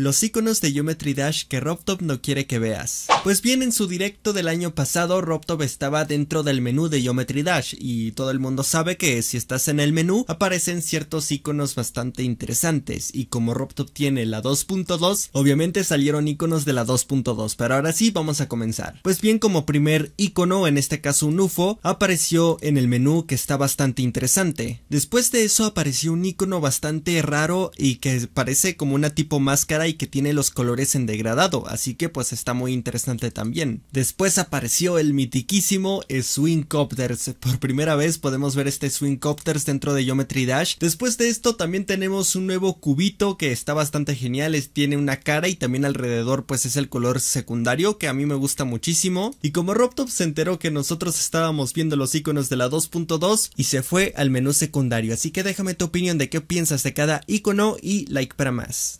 los iconos de Geometry Dash que RobTop no quiere que veas. Pues bien, en su directo del año pasado, RobTop estaba dentro del menú de Geometry Dash y todo el mundo sabe que si estás en el menú aparecen ciertos iconos bastante interesantes y como RobTop tiene la 2.2, obviamente salieron iconos de la 2.2, pero ahora sí vamos a comenzar. Pues bien, como primer icono, en este caso un UFO, apareció en el menú que está bastante interesante. Después de eso apareció un icono bastante raro y que parece como una tipo máscara que tiene los colores en degradado, así que pues está muy interesante también. Después apareció el mitiquísimo Swing Copters por primera vez podemos ver este Swing Copters dentro de Geometry Dash. Después de esto también tenemos un nuevo cubito que está bastante genial, es, tiene una cara y también alrededor pues es el color secundario que a mí me gusta muchísimo. Y como RobTop se enteró que nosotros estábamos viendo los iconos de la 2.2 y se fue al menú secundario, así que déjame tu opinión de qué piensas de cada icono y like para más.